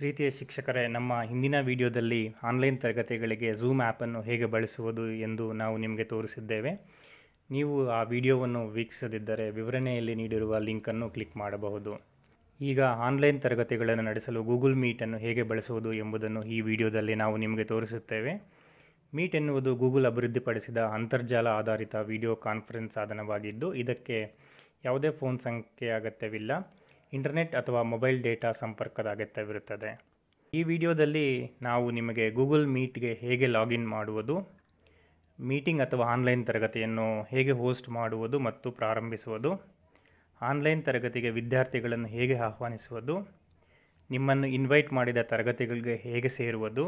ಪ್ರೀತಿಯ ಶಿಕ್ಷಕರೇ ನಮ್ಮ ಹಿಂದಿನ ವಿಡಿಯೋದಲ್ಲಿ ಆನ್ಲೈನ್ ತರಗತಿಗಳಿಗೆ ಝೂಮ್ ಆ್ಯಪನ್ನು ಹೇಗೆ ಬಳಸುವುದು ಎಂದು ನಾವು ನಿಮಗೆ ತೋರಿಸಿದ್ದೇವೆ ನೀವು ಆ ವಿಡಿಯೋವನ್ನು ವೀಕ್ಷಿಸದಿದ್ದರೆ ವಿವರಣೆಯಲ್ಲಿ ನೀಡಿರುವ ಲಿಂಕನ್ನು ಕ್ಲಿಕ್ ಮಾಡಬಹುದು ಈಗ ಆನ್ಲೈನ್ ತರಗತಿಗಳನ್ನು ನಡೆಸಲು ಗೂಗಲ್ ಮೀಟನ್ನು ಹೇಗೆ ಬಳಸುವುದು ಎಂಬುದನ್ನು ಈ ವಿಡಿಯೋದಲ್ಲಿ ನಾವು ನಿಮಗೆ ತೋರಿಸುತ್ತೇವೆ ಮೀಟ್ ಎನ್ನುವುದು ಗೂಗಲ್ ಅಭಿವೃದ್ಧಿಪಡಿಸಿದ ಅಂತರ್ಜಾಲ ಆಧಾರಿತ ವಿಡಿಯೋ ಕಾನ್ಫರೆನ್ಸ್ ಸಾಧನವಾಗಿದ್ದು ಇದಕ್ಕೆ ಯಾವುದೇ ಫೋನ್ ಸಂಖ್ಯೆ ಅಗತ್ಯವಿಲ್ಲ ಇಂಟರ್ನೆಟ್ ಅಥವಾ ಮೊಬೈಲ್ ಡೇಟಾ ಸಂಪರ್ಕದ ಅಗತ್ಯವಿರುತ್ತದೆ ಈ ವಿಡಿಯೋದಲ್ಲಿ ನಾವು ನಿಮಗೆ ಗೂಗಲ್ ಮೀಟ್ಗೆ ಹೇಗೆ ಲಾಗಿನ್ ಮಾಡುವುದು ಮೀಟಿಂಗ್ ಅಥವಾ ಆನ್ಲೈನ್ ತರಗತಿಯನ್ನು ಹೇಗೆ ಹೋಸ್ಟ್ ಮಾಡುವುದು ಮತ್ತು ಪ್ರಾರಂಭಿಸುವುದು ಆನ್ಲೈನ್ ತರಗತಿಗೆ ವಿದ್ಯಾರ್ಥಿಗಳನ್ನು ಹೇಗೆ ಆಹ್ವಾನಿಸುವುದು ನಿಮ್ಮನ್ನು ಇನ್ವೈಟ್ ಮಾಡಿದ ತರಗತಿಗಳಿಗೆ ಹೇಗೆ ಸೇರುವುದು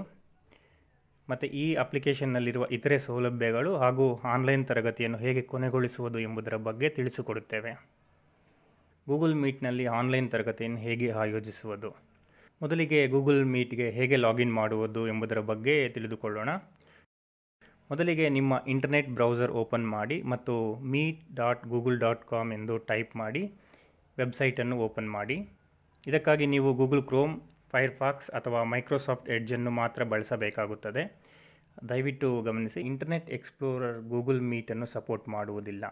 ಮತ್ತು ಈ ಅಪ್ಲಿಕೇಶನ್ನಲ್ಲಿರುವ ಇತರೆ ಸೌಲಭ್ಯಗಳು ಹಾಗೂ ಆನ್ಲೈನ್ ತರಗತಿಯನ್ನು ಹೇಗೆ ಕೊನೆಗೊಳಿಸುವುದು ಎಂಬುದರ ಬಗ್ಗೆ ತಿಳಿಸಿಕೊಡುತ್ತೇವೆ ಗೂಗಲ್ ಮೀಟ್ನಲ್ಲಿ ಆನ್ಲೈನ್ ತರಗತಿಯನ್ನು ಹೇಗೆ ಆಯೋಜಿಸುವುದು ಮೊದಲಿಗೆ ಗೂಗಲ್ ಮೀಟ್ಗೆ ಹೇಗೆ ಲಾಗಿನ್ ಮಾಡುವುದು ಎಂಬುದರ ಬಗ್ಗೆ ತಿಳಿದುಕೊಳ್ಳೋಣ ಮೊದಲಿಗೆ ನಿಮ್ಮ ಇಂಟರ್ನೆಟ್ ಬ್ರೌಸರ್ ಓಪನ್ ಮಾಡಿ ಮತ್ತು meet dot Google dot com ಎಂದು ಟೈಪ್ ಮಾಡಿ ವೆಬ್ಸೈಟನ್ನು ಓಪನ್ ಮಾಡಿ ಇದಕ್ಕಾಗಿ ನೀವು ಗೂಗಲ್ ಕ್ರೋಮ್ ಫೈರ್ಫಾಕ್ಸ್ ಅಥವಾ ಮೈಕ್ರೋಸಾಫ್ಟ್ ಎಡ್ಜನ್ನು ಮಾತ್ರ ಬಳಸಬೇಕಾಗುತ್ತದೆ ದಯವಿಟ್ಟು ಗಮನಿಸಿ ಇಂಟರ್ನೆಟ್ ಎಕ್ಸ್ಪ್ಲೋರರ್ ಗೂಗಲ್ ಮೀಟನ್ನು ಸಪೋರ್ಟ್ ಮಾಡುವುದಿಲ್ಲ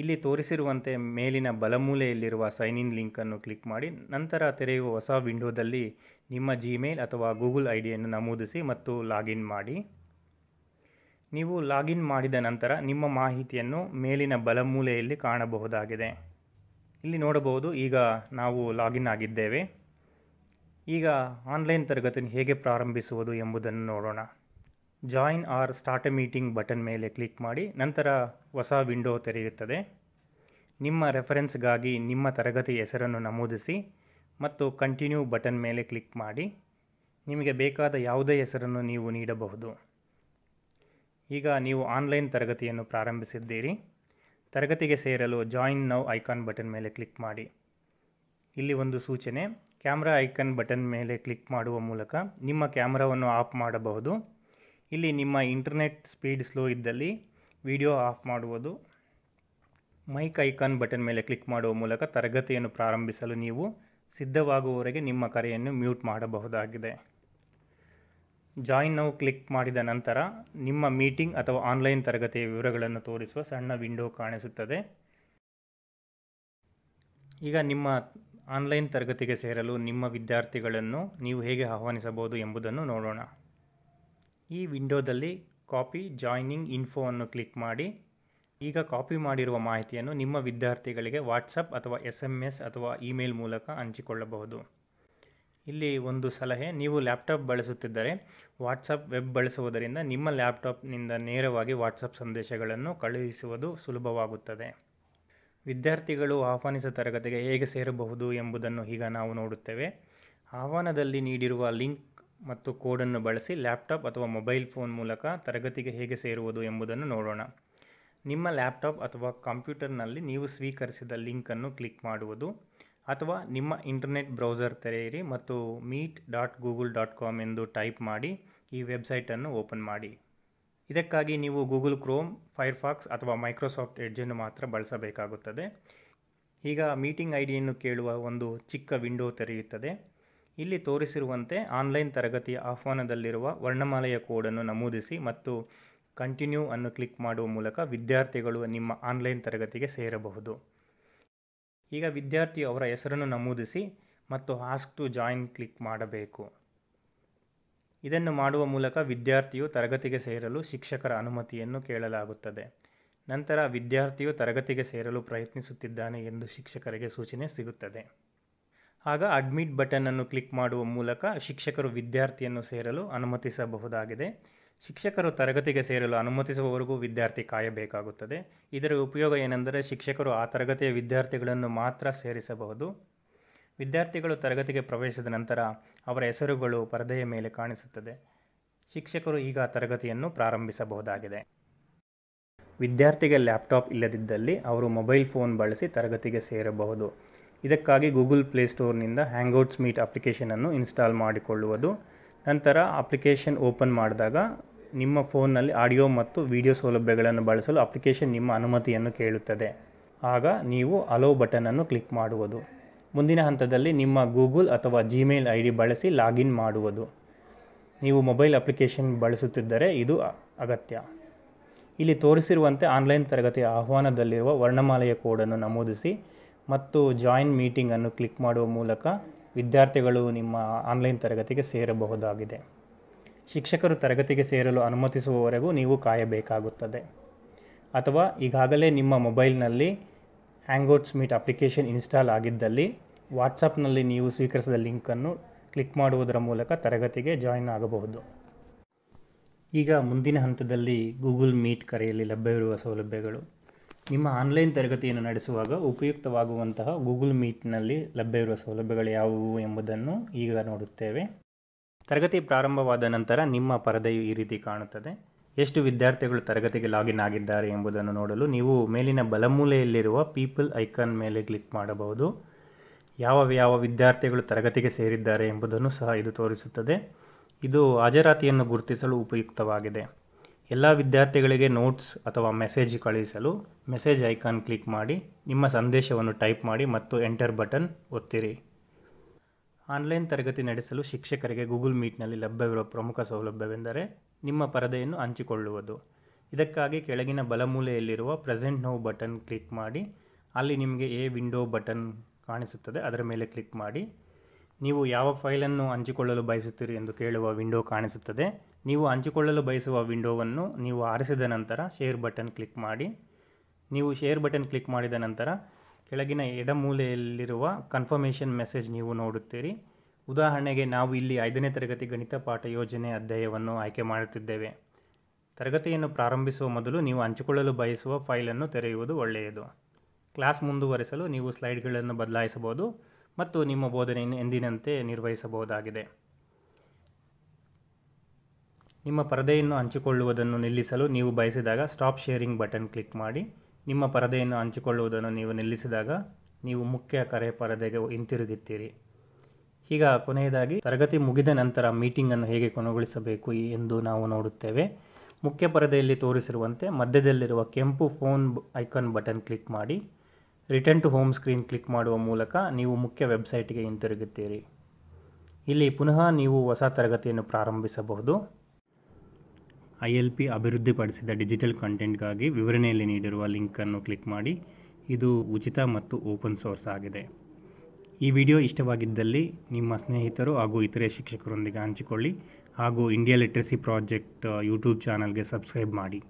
ಇಲ್ಲಿ ತೋರಿಸಿರುವಂತೆ ಮೇಲಿನ ಬಲಮೂಲೆಯಲ್ಲಿರುವ ಸೈನ್ ಇನ್ ಲಿಂಕನ್ನು ಕ್ಲಿಕ್ ಮಾಡಿ ನಂತರ ತೆರೆಯುವ ಹೊಸ ವಿಂಡೋದಲ್ಲಿ ನಿಮ್ಮ ಜಿಮೇಲ್ ಅಥವಾ ಗೂಗಲ್ ಐ ಡಿಯನ್ನು ನಮೂದಿಸಿ ಮತ್ತು ಲಾಗಿನ್ ಮಾಡಿ ನೀವು ಲಾಗಿನ್ ಮಾಡಿದ ನಂತರ ನಿಮ್ಮ ಮಾಹಿತಿಯನ್ನು ಮೇಲಿನ ಬಲಮೂಲೆಯಲ್ಲಿ ಕಾಣಬಹುದಾಗಿದೆ ಇಲ್ಲಿ ನೋಡಬಹುದು ಈಗ ನಾವು ಲಾಗಿನ್ ಆಗಿದ್ದೇವೆ ಈಗ ಆನ್ಲೈನ್ ತರಗತಿಯನ್ನು ಹೇಗೆ ಪ್ರಾರಂಭಿಸುವುದು ಎಂಬುದನ್ನು ನೋಡೋಣ join or start a meeting button ಮೇಲೆ ಕ್ಲಿಕ್ ಮಾಡಿ ನಂತರ ಹೊಸ ವಿಂಡೋ ತೆರೆಯುತ್ತದೆ ನಿಮ್ಮ ರೆಫರೆನ್ಸ್ಗಾಗಿ ನಿಮ್ಮ ತರಗತಿ ಹೆಸರನ್ನು ನಮೂದಿಸಿ ಮತ್ತು ಕಂಟಿನ್ಯೂ ಬಟನ್ ಮೇಲೆ ಕ್ಲಿಕ್ ಮಾಡಿ ನಿಮಗೆ ಬೇಕಾದ ಯಾವುದೇ ಹೆಸರನ್ನು ನೀವು ನೀಡಬಹುದು ಈಗ ನೀವು ಆನ್ಲೈನ್ ತರಗತಿಯನ್ನು ಪ್ರಾರಂಭಿಸಿದ್ದೀರಿ ತರಗತಿಗೆ ಸೇರಲು ಜಾಯಿನ್ ನೌ ಐಕಾನ್ ಬಟನ್ ಮೇಲೆ ಕ್ಲಿಕ್ ಮಾಡಿ ಇಲ್ಲಿ ಒಂದು ಸೂಚನೆ ಕ್ಯಾಮ್ರಾ ಐಕಾನ್ ಬಟನ್ ಮೇಲೆ ಕ್ಲಿಕ್ ಮಾಡುವ ಮೂಲಕ ನಿಮ್ಮ ಕ್ಯಾಮ್ರಾವನ್ನು ಆಫ್ ಮಾಡಬಹುದು ಇಲ್ಲಿ ನಿಮ್ಮ ಇಂಟರ್ನೆಟ್ ಸ್ಪೀಡ್ ಸ್ಲೋ ಇದ್ದಲ್ಲಿ ವಿಡಿಯೋ ಆಫ್ ಮಾಡುವುದು ಮೈಕ್ ಐಕಾನ್ ಬಟನ್ ಮೇಲೆ ಕ್ಲಿಕ್ ಮಾಡುವ ಮೂಲಕ ತರಗತಿಯನ್ನು ಪ್ರಾರಂಭಿಸಲು ನೀವು ಸಿದ್ಧವಾಗುವವರೆಗೆ ನಿಮ್ಮ ಕರೆಯನ್ನು ಮ್ಯೂಟ್ ಮಾಡಬಹುದಾಗಿದೆ ಜಾಯಿನ್ ನಾವು ಕ್ಲಿಕ್ ಮಾಡಿದ ನಂತರ ನಿಮ್ಮ ಮೀಟಿಂಗ್ ಅಥವಾ ಆನ್ಲೈನ್ ತರಗತಿಯ ವಿವರಗಳನ್ನು ತೋರಿಸುವ ಸಣ್ಣ ವಿಂಡೋ ಕಾಣಿಸುತ್ತದೆ ಈಗ ನಿಮ್ಮ ಆನ್ಲೈನ್ ತರಗತಿಗೆ ಸೇರಲು ನಿಮ್ಮ ವಿದ್ಯಾರ್ಥಿಗಳನ್ನು ನೀವು ಹೇಗೆ ಆಹ್ವಾನಿಸಬಹುದು ಎಂಬುದನ್ನು ನೋಡೋಣ ಈ ವಿಂಡೋದಲ್ಲಿ ಕಾಪಿ ಜಾಯ್ನಿಂಗ್ ಇನ್ಫೋವನ್ನು ಕ್ಲಿಕ್ ಮಾಡಿ ಈಗ ಕಾಪಿ ಮಾಡಿರುವ ಮಾಹಿತಿಯನ್ನು ನಿಮ್ಮ ವಿದ್ಯಾರ್ಥಿಗಳಿಗೆ ವಾಟ್ಸಪ್ ಅಥವಾ ಎಸ್ ಎಮ್ ಎಸ್ ಅಥವಾ ಇಮೇಲ್ ಮೂಲಕ ಹಂಚಿಕೊಳ್ಳಬಹುದು ಇಲ್ಲಿ ಒಂದು ಸಲಹೆ ನೀವು ಲ್ಯಾಪ್ಟಾಪ್ ಬಳಸುತ್ತಿದ್ದರೆ ವಾಟ್ಸಪ್ ವೆಬ್ ಬಳಸುವುದರಿಂದ ನಿಮ್ಮ ಲ್ಯಾಪ್ಟಾಪ್ನಿಂದ ನೇರವಾಗಿ ವಾಟ್ಸಪ್ ಸಂದೇಶಗಳನ್ನು ಕಳುಹಿಸುವುದು ಸುಲಭವಾಗುತ್ತದೆ ವಿದ್ಯಾರ್ಥಿಗಳು ಆಹ್ವಾನಿಸ ತರಗತಿಗೆ ಹೇಗೆ ಸೇರಬಹುದು ಎಂಬುದನ್ನು ಈಗ ನಾವು ನೋಡುತ್ತೇವೆ ಆಹ್ವಾನದಲ್ಲಿ ನೀಡಿರುವ ಲಿಂಕ್ ಮತ್ತು ಕೋಡನ್ನು ಬಳಸಿ ಲ್ಯಾಪ್ಟಾಪ್ ಅಥವಾ ಮೊಬೈಲ್ ಫೋನ್ ಮೂಲಕ ತರಗತಿಗೆ ಹೇಗೆ ಸೇರುವುದು ಎಂಬುದನ್ನು ನೋಡೋಣ ನಿಮ್ಮ ಲ್ಯಾಪ್ಟಾಪ್ ಅಥವಾ ಕಂಪ್ಯೂಟರ್ನಲ್ಲಿ ನೀವು ಸ್ವೀಕರಿಸಿದ ಲಿಂಕನ್ನು ಕ್ಲಿಕ್ ಮಾಡುವುದು ಅಥವಾ ನಿಮ್ಮ ಇಂಟರ್ನೆಟ್ ಬ್ರೌಸರ್ ತೆರೆಯಿರಿ ಮತ್ತು meet dot Google dot com ಎಂದು ಟೈಪ್ ಮಾಡಿ ಈ ವೆಬ್ಸೈಟನ್ನು ಓಪನ್ ಮಾಡಿ ಇದಕ್ಕಾಗಿ ನೀವು ಗೂಗಲ್ ಕ್ರೋಮ್ ಫೈರ್ಫಾಕ್ಸ್ ಅಥವಾ ಮೈಕ್ರೋಸಾಫ್ಟ್ ಎಡ್ಜನ್ನು ಮಾತ್ರ ಬಳಸಬೇಕಾಗುತ್ತದೆ ಈಗ ಮೀಟಿಂಗ್ ಐಡಿಯನ್ನು ಕೇಳುವ ಒಂದು ಚಿಕ್ಕ ವಿಂಡೋ ತೆರೆಯುತ್ತದೆ ಇಲ್ಲಿ ತೋರಿಸಿರುವಂತೆ ಆನ್ಲೈನ್ ತರಗತಿಯ ಆಹ್ವಾನದಲ್ಲಿರುವ ವರ್ಣಮಾಲೆಯ ಕೋಡನ್ನು ನಮೂದಿಸಿ ಮತ್ತು ಕಂಟಿನ್ಯೂ ಅನ್ನು ಕ್ಲಿಕ್ ಮಾಡುವ ಮೂಲಕ ವಿದ್ಯಾರ್ಥಿಗಳು ನಿಮ್ಮ ಆನ್ಲೈನ್ ತರಗತಿಗೆ ಸೇರಬಹುದು ಈಗ ವಿದ್ಯಾರ್ಥಿ ಅವರ ಹೆಸರನ್ನು ನಮೂದಿಸಿ ಮತ್ತು ಆಸ್ಕ್ ಟು ಜಾಯಿನ್ ಕ್ಲಿಕ್ ಮಾಡಬೇಕು ಇದನ್ನು ಮಾಡುವ ಮೂಲಕ ವಿದ್ಯಾರ್ಥಿಯು ತರಗತಿಗೆ ಸೇರಲು ಶಿಕ್ಷಕರ ಅನುಮತಿಯನ್ನು ಕೇಳಲಾಗುತ್ತದೆ ನಂತರ ವಿದ್ಯಾರ್ಥಿಯು ತರಗತಿಗೆ ಸೇರಲು ಪ್ರಯತ್ನಿಸುತ್ತಿದ್ದಾನೆ ಎಂದು ಶಿಕ್ಷಕರಿಗೆ ಸೂಚನೆ ಸಿಗುತ್ತದೆ ಆಗ ಅಡ್ಮಿಟ್ ಬಟನನ್ನು ಕ್ಲಿಕ್ ಮಾಡುವ ಮೂಲಕ ಶಿಕ್ಷಕರು ವಿದ್ಯಾರ್ಥಿಯನ್ನು ಸೇರಲು ಅನುಮತಿಸಬಹುದಾಗಿದೆ ಶಿಕ್ಷಕರು ತರಗತಿಗೆ ಸೇರಲು ಅನುಮತಿಸುವವರೆಗೂ ವಿದ್ಯಾರ್ಥಿ ಕಾಯಬೇಕಾಗುತ್ತದೆ ಇದರ ಉಪಯೋಗ ಏನೆಂದರೆ ಶಿಕ್ಷಕರು ಆ ತರಗತಿಯ ವಿದ್ಯಾರ್ಥಿಗಳನ್ನು ಮಾತ್ರ ಸೇರಿಸಬಹುದು ವಿದ್ಯಾರ್ಥಿಗಳು ತರಗತಿಗೆ ಪ್ರವೇಶಿಸಿದ ನಂತರ ಅವರ ಹೆಸರುಗಳು ಪರದೆಯ ಮೇಲೆ ಕಾಣಿಸುತ್ತದೆ ಶಿಕ್ಷಕರು ಈಗ ತರಗತಿಯನ್ನು ಪ್ರಾರಂಭಿಸಬಹುದಾಗಿದೆ ವಿದ್ಯಾರ್ಥಿಗೆ ಲ್ಯಾಪ್ಟಾಪ್ ಇಲ್ಲದಿದ್ದಲ್ಲಿ ಅವರು ಮೊಬೈಲ್ ಫೋನ್ ಬಳಸಿ ತರಗತಿಗೆ ಸೇರಬಹುದು ಇದಕ್ಕಾಗಿ ಗೂಗಲ್ ಪ್ಲೇಸ್ಟೋರ್ನಿಂದ ಹ್ಯಾಂಗ್ಔಟ್ಸ್ ಮೀಟ್ ಅಪ್ಲಿಕೇಶನನ್ನು ಇನ್ಸ್ಟಾಲ್ ಮಾಡಿಕೊಳ್ಳುವುದು ನಂತರ ಅಪ್ಲಿಕೇಶನ್ ಓಪನ್ ಮಾಡಿದಾಗ ನಿಮ್ಮ ಫೋನ್ನಲ್ಲಿ ಆಡಿಯೋ ಮತ್ತು ವಿಡಿಯೋ ಸೌಲಭ್ಯಗಳನ್ನು ಬಳಸಲು ಅಪ್ಲಿಕೇಶನ್ ನಿಮ್ಮ ಅನುಮತಿಯನ್ನು ಕೇಳುತ್ತದೆ ಆಗ ನೀವು ಅಲೋ ಬಟನನ್ನು ಕ್ಲಿಕ್ ಮಾಡುವುದು ಮುಂದಿನ ಹಂತದಲ್ಲಿ ನಿಮ್ಮ ಗೂಗಲ್ ಅಥವಾ ಜಿಮೇಲ್ ಐ ಡಿ ಬಳಸಿ ಲಾಗಿನ್ ಮಾಡುವುದು ನೀವು ಮೊಬೈಲ್ ಅಪ್ಲಿಕೇಶನ್ ಬಳಸುತ್ತಿದ್ದರೆ ಇದು ಅಗತ್ಯ ಇಲ್ಲಿ ತೋರಿಸಿರುವಂತೆ ಆನ್ಲೈನ್ ತರಗತಿಯ ಆಹ್ವಾನದಲ್ಲಿರುವ ವರ್ಣಮಾಲೆಯ ಕೋಡನ್ನು ನಮೂದಿಸಿ ಮತ್ತು ಜಾಯಿನ್ ಮೀಟಿಂಗನ್ನು ಕ್ಲಿಕ್ ಮಾಡುವ ಮೂಲಕ ವಿದ್ಯಾರ್ಥಿಗಳು ನಿಮ್ಮ ಆನ್ಲೈನ್ ತರಗತಿಗೆ ಸೇರಬಹುದಾಗಿದೆ ಶಿಕ್ಷಕರು ತರಗತಿಗೆ ಸೇರಲು ಅನುಮತಿಸುವವರೆಗೂ ನೀವು ಕಾಯಬೇಕಾಗುತ್ತದೆ ಅಥವಾ ಈಗಾಗಲೇ ನಿಮ್ಮ ಮೊಬೈಲ್ನಲ್ಲಿ ಹ್ಯಾಂಗೌಟ್ಸ್ ಮೀಟ್ ಅಪ್ಲಿಕೇಶನ್ ಇನ್ಸ್ಟಾಲ್ ಆಗಿದ್ದಲ್ಲಿ ವಾಟ್ಸಪ್ನಲ್ಲಿ ನೀವು ಸ್ವೀಕರಿಸಿದ ಲಿಂಕನ್ನು ಕ್ಲಿಕ್ ಮಾಡುವುದರ ಮೂಲಕ ತರಗತಿಗೆ ಜಾಯಿನ್ ಆಗಬಹುದು ಈಗ ಮುಂದಿನ ಹಂತದಲ್ಲಿ ಗೂಗಲ್ ಮೀಟ್ ಕರೆಯಲ್ಲಿ ಲಭ್ಯವಿರುವ ಸೌಲಭ್ಯಗಳು ನಿಮ್ಮ ಆನ್ಲೈನ್ ತರಗತಿಯನ್ನು ನಡೆಸುವಾಗ ಉಪಯುಕ್ತವಾಗುವಂತಹ ಗೂಗಲ್ ಮೀಟ್ನಲ್ಲಿ ಲಭ್ಯವಿರುವ ಸೌಲಭ್ಯಗಳು ಯಾವುವು ಎಂಬುದನ್ನು ಈಗ ನೋಡುತ್ತೇವೆ ತರಗತಿ ಪ್ರಾರಂಭವಾದ ನಂತರ ನಿಮ್ಮ ಪರದೆಯು ಈ ರೀತಿ ಕಾಣುತ್ತದೆ ಎಷ್ಟು ವಿದ್ಯಾರ್ಥಿಗಳು ತರಗತಿಗೆ ಲಾಗಿನ್ ಆಗಿದ್ದಾರೆ ಎಂಬುದನ್ನು ನೋಡಲು ನೀವು ಮೇಲಿನ ಬಲಮೂಲೆಯಲ್ಲಿರುವ ಪೀಪಲ್ ಐಕಾನ್ ಮೇಲೆ ಕ್ಲಿಕ್ ಮಾಡಬಹುದು ಯಾವ ಯಾವ ವಿದ್ಯಾರ್ಥಿಗಳು ತರಗತಿಗೆ ಸೇರಿದ್ದಾರೆ ಎಂಬುದನ್ನು ಸಹ ಇದು ತೋರಿಸುತ್ತದೆ ಇದು ಹಾಜರಾತಿಯನ್ನು ಗುರುತಿಸಲು ಉಪಯುಕ್ತವಾಗಿದೆ ಎಲ್ಲ ವಿದ್ಯಾರ್ಥಿಗಳಿಗೆ ನೋಟ್ಸ್ ಅಥವಾ ಮೆಸೇಜ್ ಕಳುಹಿಸಲು ಮೆಸೇಜ್ ಐಕಾನ್ ಕ್ಲಿಕ್ ಮಾಡಿ ನಿಮ್ಮ ಸಂದೇಶವನ್ನು ಟೈಪ್ ಮಾಡಿ ಮತ್ತು ಎಂಟರ್ ಬಟನ್ ಒತ್ತಿರಿ ಆನ್ಲೈನ್ ತರಗತಿ ನಡೆಸಲು ಶಿಕ್ಷಕರಿಗೆ ಗೂಗಲ್ ಮೀಟ್ನಲ್ಲಿ ಲಭ್ಯವಿರುವ ಪ್ರಮುಖ ಸೌಲಭ್ಯವೆಂದರೆ ನಿಮ್ಮ ಪರದೆಯನ್ನು ಹಂಚಿಕೊಳ್ಳುವುದು ಇದಕ್ಕಾಗಿ ಕೆಳಗಿನ ಬಲಮೂಲೆಯಲ್ಲಿರುವ ಪ್ರೆಸೆಂಟ್ ನೋವು ಬಟನ್ ಕ್ಲಿಕ್ ಮಾಡಿ ಅಲ್ಲಿ ನಿಮಗೆ ಎ ವಿಂಡೋ ಬಟನ್ ಕಾಣಿಸುತ್ತದೆ ಅದರ ಮೇಲೆ ಕ್ಲಿಕ್ ಮಾಡಿ ನೀವು ಯಾವ ಫೈಲನ್ನು ಹಂಚಿಕೊಳ್ಳಲು ಬಯಸುತ್ತೀರಿ ಎಂದು ಕೇಳುವ ವಿಂಡೋ ಕಾಣಿಸುತ್ತದೆ ನೀವು ಹಂಚಿಕೊಳ್ಳಲು ಬಯಸುವ ವಿಂಡೋವನ್ನು ನೀವು ಆರಿಸಿದ ನಂತರ ಶೇರ್ ಬಟನ್ ಕ್ಲಿಕ್ ಮಾಡಿ ನೀವು ಶೇರ್ ಬಟನ್ ಕ್ಲಿಕ್ ಮಾಡಿದ ನಂತರ ಕೆಳಗಿನ ಎಡಮೂಲೆಯಲ್ಲಿರುವ ಕನ್ಫರ್ಮೇಷನ್ ಮೆಸೇಜ್ ನೀವು ನೋಡುತ್ತೀರಿ ಉದಾಹರಣೆಗೆ ನಾವು ಇಲ್ಲಿ ಐದನೇ ತರಗತಿ ಗಣಿತ ಪಾಠ ಯೋಜನೆ ಅಧ್ಯಾಯವನ್ನು ಆಯ್ಕೆ ಮಾಡುತ್ತಿದ್ದೇವೆ ತರಗತಿಯನ್ನು ಪ್ರಾರಂಭಿಸುವ ಮೊದಲು ನೀವು ಹಂಚಿಕೊಳ್ಳಲು ಬಯಸುವ ಫೈಲನ್ನು ತೆರೆಯುವುದು ಒಳ್ಳೆಯದು ಕ್ಲಾಸ್ ಮುಂದುವರೆಸಲು ನೀವು ಸ್ಲೈಡ್ಗಳನ್ನು ಬದಲಾಯಿಸಬಹುದು ಮತ್ತು ನಿಮ್ಮ ಬೋಧನೆಯನ್ನು ಎಂದಿನಂತೆ ನಿರ್ವಹಿಸಬಹುದಾಗಿದೆ ನಿಮ್ಮ ಪರದೆಯನ್ನು ಹಂಚಿಕೊಳ್ಳುವುದನ್ನು ನಿಲ್ಲಿಸಲು ನೀವು ಬಯಸಿದಾಗ ಸ್ಟಾಪ್ ಶೇರಿಂಗ್ ಬಟನ್ ಕ್ಲಿಕ್ ಮಾಡಿ ನಿಮ್ಮ ಪರದೆಯನ್ನು ಹಂಚಿಕೊಳ್ಳುವುದನ್ನು ನೀವು ನಿಲ್ಲಿಸಿದಾಗ ನೀವು ಮುಖ್ಯ ಕರೆ ಪರದೆಗೆ ಹಿಂತಿರುಗುತ್ತೀರಿ ಈಗ ಕೊನೆಯದಾಗಿ ತರಗತಿ ಮುಗಿದ ನಂತರ ಮೀಟಿಂಗನ್ನು ಹೇಗೆ ಕೊನೆಗೊಳಿಸಬೇಕು ಎಂದು ನಾವು ನೋಡುತ್ತೇವೆ ಮುಖ್ಯ ಪರದೆಯಲ್ಲಿ ತೋರಿಸಿರುವಂತೆ ಮಧ್ಯದಲ್ಲಿರುವ ಕೆಂಪು ಫೋನ್ ಐಕಾನ್ ಬಟನ್ ಕ್ಲಿಕ್ ಮಾಡಿ return to home screen click ಮಾಡುವ ಮೂಲಕ ನೀವು ಮುಖ್ಯ ವೆಬ್ಸೈಟ್ಗೆ ಹಿಂತಿರುಗುತ್ತೀರಿ ಇಲ್ಲಿ ಪುನಃ ನೀವು ಹೊಸ ತರಗತಿಯನ್ನು ಪ್ರಾರಂಭಿಸಬಹುದು ಐ ಎಲ್ ಪಿ ಅಭಿವೃದ್ಧಿಪಡಿಸಿದ ಡಿಜಿಟಲ್ ಕಂಟೆಂಟ್ಗಾಗಿ ವಿವರಣೆಯಲ್ಲಿ ನೀಡಿರುವ ಲಿಂಕನ್ನು ಕ್ಲಿಕ್ ಮಾಡಿ ಇದು ಉಚಿತ ಮತ್ತು ಓಪನ್ ಸೋರ್ಸ್ ಆಗಿದೆ ಈ ವಿಡಿಯೋ ಇಷ್ಟವಾಗಿದ್ದಲ್ಲಿ ನಿಮ್ಮ ಸ್ನೇಹಿತರು ಹಾಗೂ ಇತರೆ ಶಿಕ್ಷಕರೊಂದಿಗೆ ಹಂಚಿಕೊಳ್ಳಿ ಹಾಗೂ ಇಂಡಿಯಾ ಲಿಟ್ರಸಿ ಪ್ರಾಜೆಕ್ಟ್ ಯೂಟ್ಯೂಬ್ ಚಾನಲ್ಗೆ ಸಬ್ಸ್ಕ್ರೈಬ್ ಮಾಡಿ